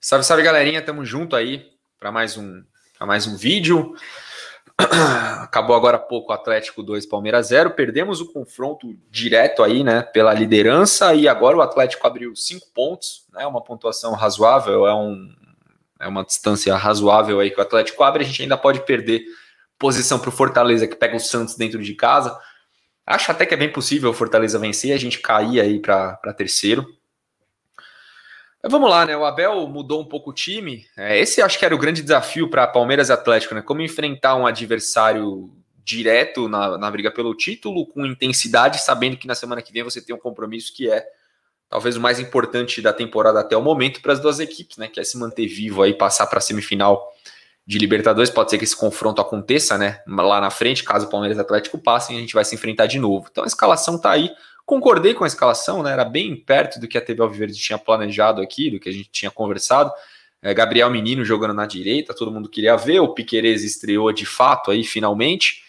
Salve, salve, galerinha. Tamo junto aí para mais um para mais um vídeo. Acabou agora há pouco Atlético 2 Palmeiras 0. Perdemos o confronto direto aí, né, pela liderança e agora o Atlético abriu cinco pontos, né? Uma pontuação razoável, é um é uma distância razoável aí que o Atlético abre, a gente ainda pode perder posição para o Fortaleza que pega o Santos dentro de casa. Acho até que é bem possível o Fortaleza vencer, e a gente cair aí para terceiro. Vamos lá, né? O Abel mudou um pouco o time. É, esse acho que era o grande desafio para Palmeiras e Atlético, né? Como enfrentar um adversário direto na, na briga pelo título, com intensidade, sabendo que na semana que vem você tem um compromisso que é talvez o mais importante da temporada até o momento para as duas equipes, né? Que é se manter vivo aí, passar para a semifinal de Libertadores. Pode ser que esse confronto aconteça, né? Lá na frente, caso o Palmeiras Atlético passem, a gente vai se enfrentar de novo. Então a escalação tá aí. Concordei com a escalação, né? Era bem perto do que a TV Alviverde tinha planejado aqui, do que a gente tinha conversado. É, Gabriel Menino jogando na direita, todo mundo queria ver. O Piquerez estreou de fato aí, finalmente.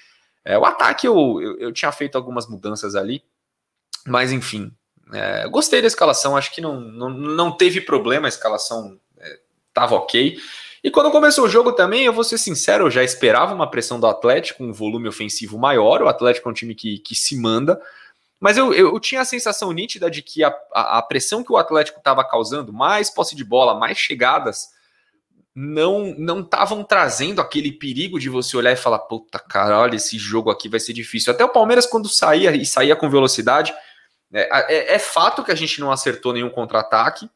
É, o ataque eu, eu, eu, tinha feito algumas mudanças ali, mas enfim. É, gostei da escalação, acho que não, não, não teve problema, a escalação estava é, ok. E quando começou o jogo também, eu vou ser sincero, eu já esperava uma pressão do Atlético, um volume ofensivo maior. O Atlético é um time que, que se manda. Mas eu, eu, eu tinha a sensação nítida de que a, a, a pressão que o Atlético estava causando, mais posse de bola, mais chegadas, não não estavam trazendo aquele perigo de você olhar e falar: puta caralho, esse jogo aqui vai ser difícil. Até o Palmeiras, quando saía e saía com velocidade, é, é, é fato que a gente não acertou nenhum contra-ataque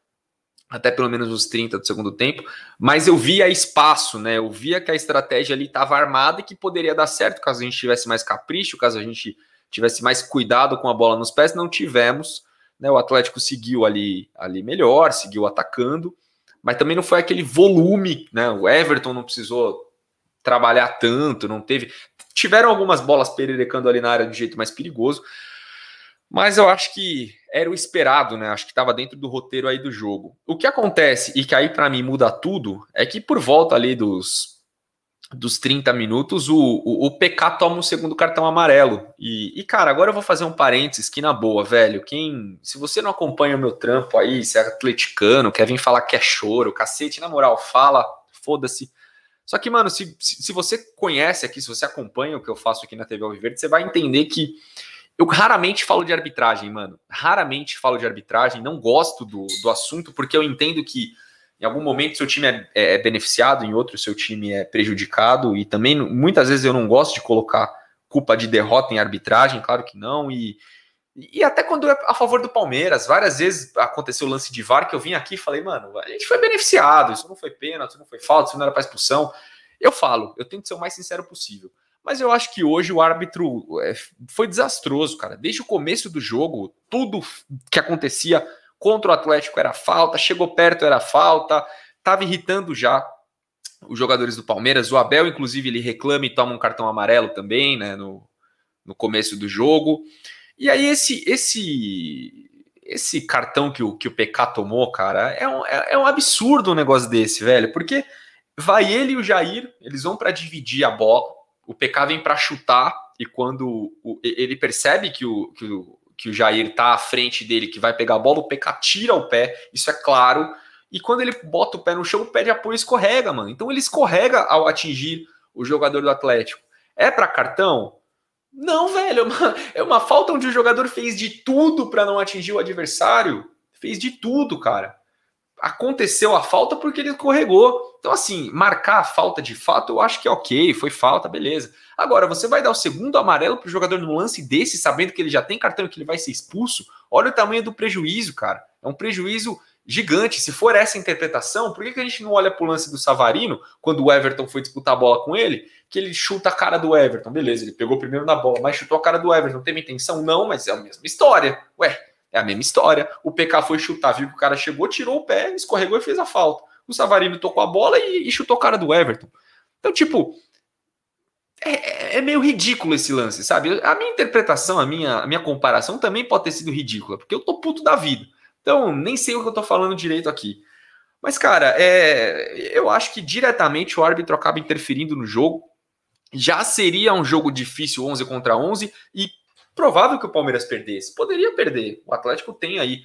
até pelo menos os 30 do segundo tempo, mas eu via espaço, né? Eu via que a estratégia ali estava armada e que poderia dar certo caso a gente tivesse mais capricho, caso a gente tivesse mais cuidado com a bola nos pés, não tivemos, né? O Atlético seguiu ali ali melhor, seguiu atacando, mas também não foi aquele volume, né? O Everton não precisou trabalhar tanto, não teve. Tiveram algumas bolas pererecando ali na área de jeito mais perigoso, mas eu acho que era o esperado, né? Acho que estava dentro do roteiro aí do jogo. O que acontece, e que aí para mim muda tudo, é que por volta ali dos, dos 30 minutos, o, o, o PK toma o segundo cartão amarelo. E, e, cara, agora eu vou fazer um parênteses que, na boa, velho, quem. Se você não acompanha o meu trampo aí, se é atleticano, quer vir falar que é choro, cacete, na moral, fala, foda-se. Só que, mano, se, se, se você conhece aqui, se você acompanha o que eu faço aqui na TV Alviverde, você vai entender que eu raramente falo de arbitragem, mano. Raramente falo de arbitragem, não gosto do, do assunto, porque eu entendo que em algum momento seu time é, é, é beneficiado, em outro seu time é prejudicado, e também muitas vezes eu não gosto de colocar culpa de derrota em arbitragem, claro que não, e, e até quando é a favor do Palmeiras, várias vezes aconteceu o lance de VAR que eu vim aqui e falei, mano, a gente foi beneficiado, isso não foi pênalti, isso não foi falta, isso não era para expulsão. Eu falo, eu tento ser o mais sincero possível. Mas eu acho que hoje o árbitro é, foi desastroso, cara. Desde o começo do jogo, tudo que acontecia contra o Atlético era falta, chegou perto era falta, tava irritando já os jogadores do Palmeiras. O Abel, inclusive, ele reclama e toma um cartão amarelo também, né, no, no começo do jogo. E aí esse esse esse cartão que o, que o PK tomou, cara, é um, é, é um absurdo um negócio desse, velho, porque vai ele e o Jair, eles vão para dividir a bola, o PK vem para chutar e quando o, ele percebe que o, que o, que o Jair está à frente dele, que vai pegar a bola, o PK tira o pé, isso é claro. E quando ele bota o pé no chão, o pé de apoio escorrega, mano. Então ele escorrega ao atingir o jogador do Atlético. É para cartão? Não, velho. É uma, é uma falta onde o jogador fez de tudo para não atingir o adversário. Fez de tudo, cara aconteceu a falta porque ele escorregou. Então, assim, marcar a falta de fato, eu acho que é ok, foi falta, beleza. Agora, você vai dar o segundo amarelo para o jogador no lance desse, sabendo que ele já tem cartão e que ele vai ser expulso? Olha o tamanho do prejuízo, cara. É um prejuízo gigante. Se for essa interpretação, por que, que a gente não olha para o lance do Savarino, quando o Everton foi disputar a bola com ele, que ele chuta a cara do Everton? Beleza, ele pegou primeiro na bola, mas chutou a cara do Everton. Teve intenção? Não, mas é a mesma história. Ué, é a mesma história. O PK foi chutar, viu que o cara chegou, tirou o pé, escorregou e fez a falta. O Savarino tocou a bola e, e chutou o cara do Everton. Então, tipo, é, é, é, meio ridículo esse lance, sabe? A minha interpretação, a minha, a minha comparação também pode ter sido ridícula, porque eu tô puto da vida. Então, nem sei o que eu tô falando direito aqui. Mas, cara, é, eu acho que diretamente o árbitro acaba interferindo no jogo. Já seria um jogo difícil 11 contra 11 e provável que o Palmeiras perdesse. Poderia perder. O Atlético tem aí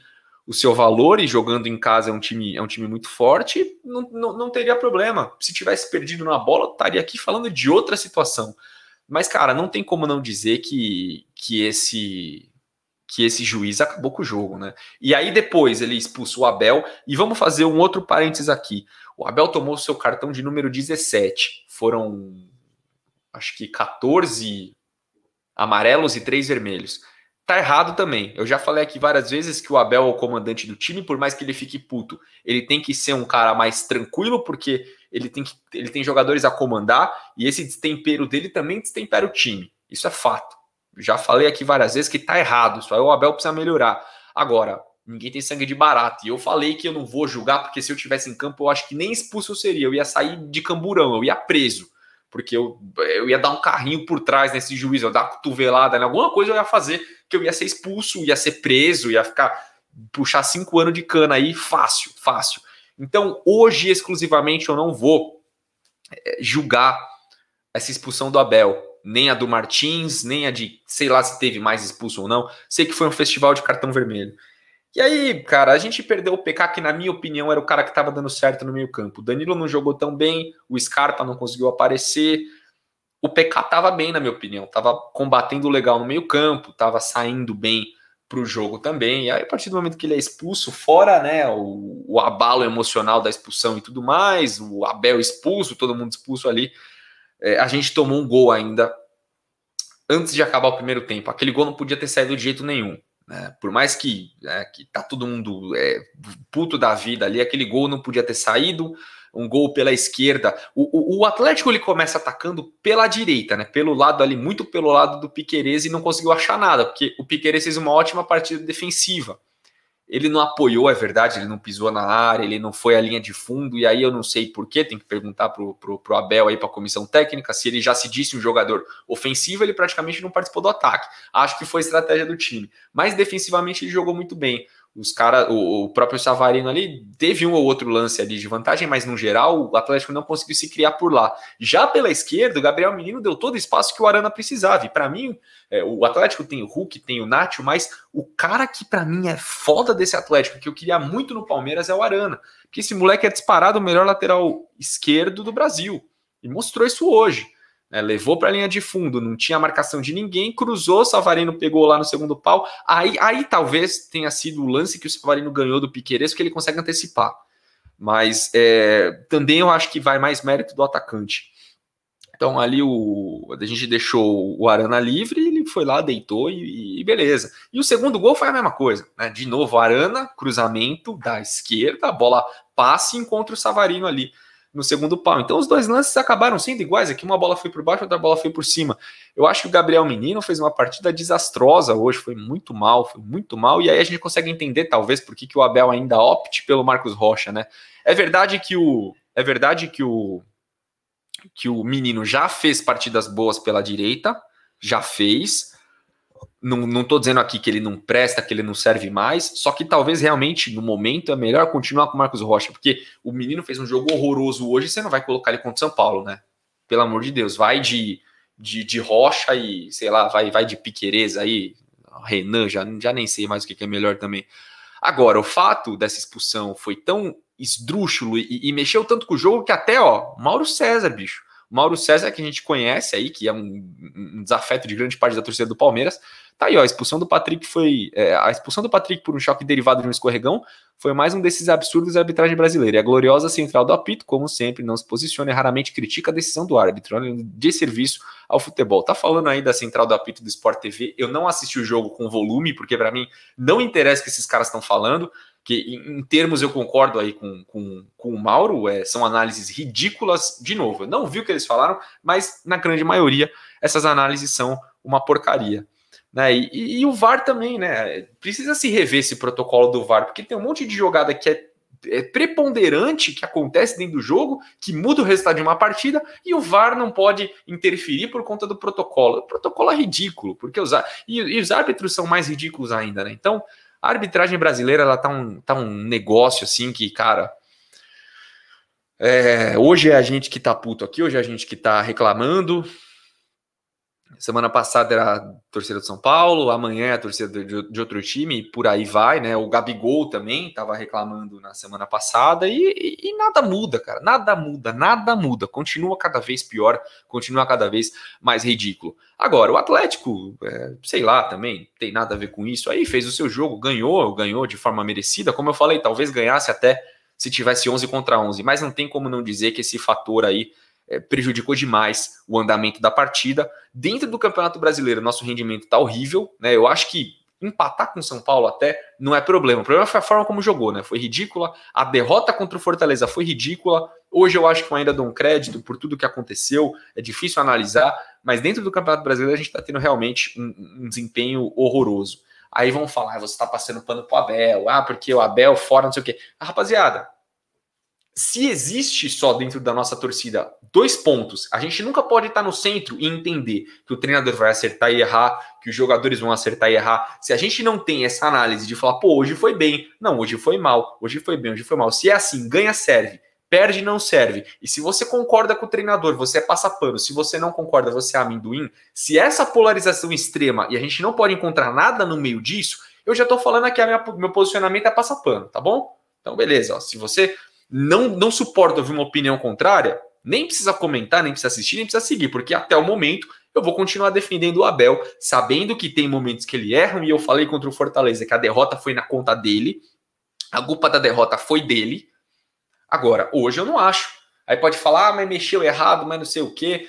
o seu valor e jogando em casa é um time, é um time muito forte, não, não, não teria problema. Se tivesse perdido na bola, estaria aqui falando de outra situação. Mas, cara, não tem como não dizer que, que esse que esse juiz acabou com o jogo, né? E aí depois ele expulsou o Abel e vamos fazer um outro parênteses aqui. O Abel tomou o seu cartão de número 17. Foram acho que 14 amarelos e três vermelhos. Tá errado também. Eu já falei aqui várias vezes que o Abel é o comandante do time, por mais que ele fique puto, ele tem que ser um cara mais tranquilo, porque ele tem, que, ele tem jogadores a comandar, e esse destempero dele também destempera o time. Isso é fato. já falei aqui várias vezes que tá errado. Só o Abel precisa melhorar. Agora, ninguém tem sangue de barata. E eu falei que eu não vou julgar, porque se eu tivesse em campo, eu acho que nem expulso eu seria. Eu ia sair de camburão, eu ia preso porque eu, eu ia dar um carrinho por trás nesse juiz, eu ia dar uma cotovelada, né? alguma coisa eu ia fazer que eu ia ser expulso, ia ser preso, ia ficar puxar cinco anos de cana aí, fácil, fácil. Então, hoje exclusivamente eu não vou eh, julgar essa expulsão do Abel, nem a do Martins, nem a de sei lá se teve mais expulso ou não. Sei que foi um festival de cartão vermelho. E aí, cara, a gente perdeu o PK, que na minha opinião era o cara que estava dando certo no meio campo. O Danilo não jogou tão bem, o Scarpa não conseguiu aparecer. O PK estava bem, na minha opinião. estava combatendo legal no meio campo, estava saindo bem para o jogo também. E aí, a partir do momento que ele é expulso, fora né, o, o, abalo emocional da expulsão e tudo mais, o Abel expulso, todo mundo expulso ali, é, a gente tomou um gol ainda antes de acabar o primeiro tempo. Aquele gol não podia ter saído de jeito nenhum. Né? Por mais que, né, que tá todo mundo é, puto da vida ali, aquele gol não podia ter saído, um gol pela esquerda. O, o, o, Atlético ele começa atacando pela direita, né? Pelo lado ali, muito pelo lado do Piqueires e não conseguiu achar nada, porque o Piqueires fez uma ótima partida defensiva. Ele não apoiou, é verdade, ele não pisou na área, ele não foi à linha de fundo, e aí eu não sei porquê, tem que perguntar pro, pro, pro Abel aí para a comissão técnica, se ele já se disse um jogador ofensivo, ele praticamente não participou do ataque. Acho que foi estratégia do time. Mas defensivamente ele jogou muito bem. Os cara, o, o, próprio Savarino ali teve um ou outro lance ali de vantagem, mas no geral o Atlético não conseguiu se criar por lá. Já pela esquerda, o Gabriel Menino deu todo o espaço que o Arana precisava. E para mim, é, o Atlético tem o Hulk, tem o Nacho, mas o cara que para mim é foda desse Atlético, que eu queria muito no Palmeiras, é o Arana. Porque esse moleque é disparado o melhor lateral esquerdo do Brasil. E mostrou isso hoje. Né, levou para a linha de fundo, não tinha marcação de ninguém, cruzou, Savarino pegou lá no segundo pau. Aí, aí talvez tenha sido o lance que o Savarino ganhou do Piqueires, que ele consegue antecipar. Mas é, também eu acho que vai mais mérito do atacante. Então ali o, a gente deixou o Arana livre, ele foi lá, deitou e, e beleza. E o segundo gol foi a mesma coisa. Né? De novo, Arana, cruzamento da esquerda, a bola passa e encontra o Savarino ali no segundo pau. Então os dois lances acabaram sendo iguais. Aqui uma bola foi por baixo, outra bola foi por cima. Eu acho que o Gabriel Menino fez uma partida desastrosa hoje, foi muito mal, foi muito mal. E aí a gente consegue entender, talvez, por que, que o Abel ainda opte pelo Marcos Rocha, né? É verdade que o. É verdade que o. Que o menino já fez partidas boas pela direita, já fez não estou dizendo aqui que ele não presta, que ele não serve mais, só que talvez realmente no momento é melhor continuar com o Marcos Rocha, porque o menino fez um jogo horroroso hoje, você não vai colocar ele contra o São Paulo, né? Pelo amor de Deus, vai de, de, de Rocha e sei lá, vai, vai de Piquerez aí, Renan, já, já nem sei mais o que, que é melhor também. Agora, o fato dessa expulsão foi tão esdrúxulo e, e mexeu tanto com o jogo que até, ó, Mauro César, bicho Mauro César, que a gente conhece aí, que é um, um desafeto de grande parte da torcida do Palmeiras, tá aí, ó, a expulsão do Patrick foi. É, a expulsão do Patrick por um choque derivado de um escorregão foi mais um desses absurdos da arbitragem brasileira. E a gloriosa central do apito, como sempre, não se posiciona e raramente critica a decisão do árbitro, de serviço ao futebol. Tá falando aí da central do apito do Sport TV. Eu não assisti o jogo com volume, porque para mim não interessa o que esses caras estão falando que em, termos eu concordo aí com, com, com o Mauro, é, são análises ridículas, de novo, eu não vi o que eles falaram, mas na grande maioria essas análises são uma porcaria. Né? E, e, e o VAR também, né? Precisa se rever esse protocolo do VAR, porque tem um monte de jogada que é é preponderante que acontece dentro do jogo, que muda o resultado de uma partida, e o VAR não pode interferir por conta do protocolo. O protocolo é ridículo, porque os, e, e os árbitros são mais ridículos ainda, né? Então, a arbitragem brasileira, ela tá um, tá um negócio assim que, cara. É, hoje é a gente que tá puto aqui, hoje é a gente que tá reclamando, Semana passada era a torcida de São Paulo, amanhã é a torcida de, de outro time, e por aí vai, né? O Gabigol também estava reclamando na semana passada, e, e, e, nada muda, cara. Nada muda, nada muda. Continua cada vez pior, continua cada vez mais ridículo. Agora, o Atlético, é, sei lá, também tem nada a ver com isso. Aí fez o seu jogo, ganhou, ganhou de forma merecida. Como eu falei, talvez ganhasse até se tivesse 11 contra 11, mas não tem como não dizer que esse fator aí é, prejudicou demais o andamento da partida. Dentro do Campeonato Brasileiro, nosso rendimento está horrível. Né? Eu acho que empatar com São Paulo até não é problema. O problema foi a forma como jogou, né? Foi ridícula. A derrota contra o Fortaleza foi ridícula. Hoje eu acho que eu ainda dou um crédito por tudo que aconteceu. É difícil analisar, mas dentro do Campeonato Brasileiro a gente está tendo realmente um, um, desempenho horroroso. Aí vão falar, ah, você está passando pano pro Abel, ah, porque o Abel fora, não sei o quê. Ah, rapaziada, se existe só dentro da nossa torcida dois pontos, a gente nunca pode estar no centro e entender que o treinador vai acertar e errar, que os jogadores vão acertar e errar. Se a gente não tem essa análise de falar, pô, hoje foi bem, não, hoje foi mal, hoje foi bem, hoje foi mal. Se é assim, ganha, serve. Perde não serve. E se você concorda com o treinador, você é passapano. Se você não concorda, você é amendoim. Se essa polarização extrema e a gente não pode encontrar nada no meio disso, eu já estou falando aqui, a minha, meu posicionamento é passapano, tá bom? Então, beleza. Ó, se você não, não suporta ouvir uma opinião contrária, nem precisa comentar, nem precisa assistir, nem precisa seguir, porque até o momento eu vou continuar defendendo o Abel, sabendo que tem momentos que ele erra, e eu falei contra o Fortaleza que a derrota foi na conta dele, a culpa da derrota foi dele. Agora, hoje eu não acho. Aí pode falar, ah, mas mexeu errado, mas não sei o quê.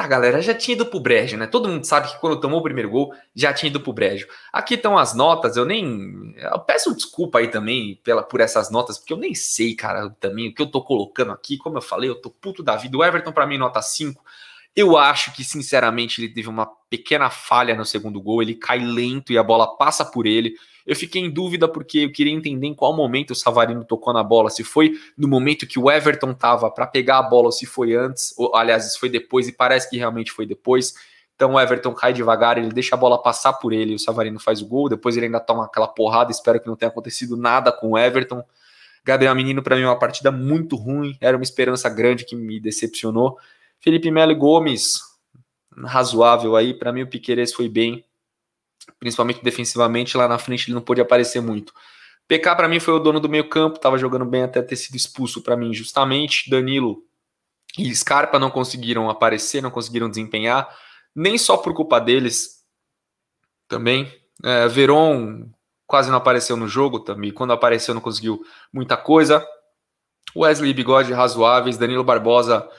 Tá, galera, já tinha ido pro brejo, né? Todo mundo sabe que quando tomou o primeiro gol, já tinha ido pro brejo. Aqui estão as notas, eu nem... Eu peço desculpa aí também pela, por essas notas, porque eu nem sei, cara, também o que eu tô colocando aqui. Como eu falei, eu tô puto da vida. O Everton, para mim, nota 5. Eu acho que, sinceramente, ele teve uma pequena falha no segundo gol. Ele cai lento e a bola passa por ele. Eu fiquei em dúvida porque eu queria entender em qual momento o Savarino tocou na bola. Se foi no momento que o Everton estava para pegar a bola ou se foi antes. Ou, aliás, se foi depois e parece que realmente foi depois. Então o Everton cai devagar, ele deixa a bola passar por ele. O Savarino faz o gol. Depois ele ainda toma aquela porrada. Espero que não tenha acontecido nada com o Everton. Gabriel Menino, para mim, é uma partida muito ruim. Era uma esperança grande que me decepcionou. Felipe Melo Gomes, razoável aí. Para mim, o Piqueires foi bem, principalmente defensivamente. Lá na frente, ele não pôde aparecer muito. PK, para mim, foi o dono do meio campo. Estava jogando bem até ter sido expulso, para mim, justamente. Danilo e Scarpa não conseguiram aparecer, não conseguiram desempenhar. Nem só por culpa deles, também. É, Veron quase não apareceu no jogo também. Quando apareceu, não conseguiu muita coisa. Wesley Bigode razoáveis, Danilo Barbosa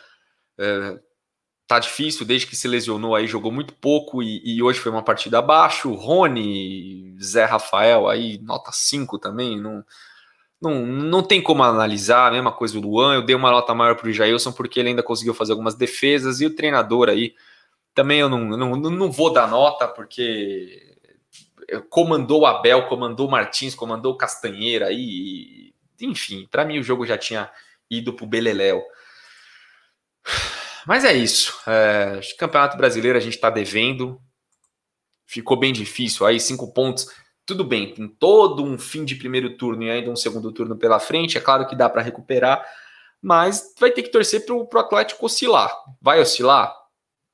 tá difícil, desde que se lesionou aí, jogou muito pouco e, e, hoje foi uma partida abaixo. Rony, Zé Rafael aí, nota 5 também, não, não, não tem como analisar, a mesma coisa o Luan, eu dei uma nota maior pro Jailson porque ele ainda conseguiu fazer algumas defesas e o treinador aí, também eu não, não, não vou dar nota porque comandou o Abel, comandou o Martins, comandou o Castanheira aí, enfim, para mim o jogo já tinha ido pro Beleléu. Mas é isso. É, acho que Campeonato Brasileiro a gente está devendo. Ficou bem difícil. Aí, cinco pontos. Tudo bem, tem todo um fim de primeiro turno e ainda um segundo turno pela frente. É claro que dá para recuperar, mas vai ter que torcer para o Atlético oscilar. Vai oscilar?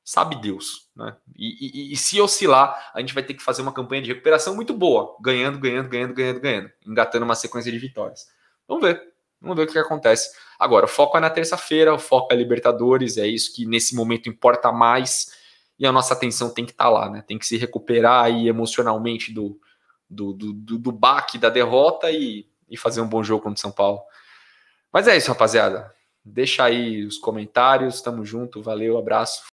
Sabe Deus. Né? E, e, e se oscilar, a gente vai ter que fazer uma campanha de recuperação muito boa, ganhando, ganhando, ganhando, ganhando, ganhando, engatando uma sequência de vitórias. Vamos ver. Vamos ver o que acontece. Agora, o foco é na terça-feira, o foco é Libertadores, é isso que nesse momento importa mais e a nossa atenção tem que estar tá lá, né? Tem que se recuperar aí emocionalmente do, do, do, do, do baque da derrota e, e fazer um bom jogo contra o São Paulo. Mas é isso, rapaziada. Deixa aí os comentários, tamo junto, valeu, abraço.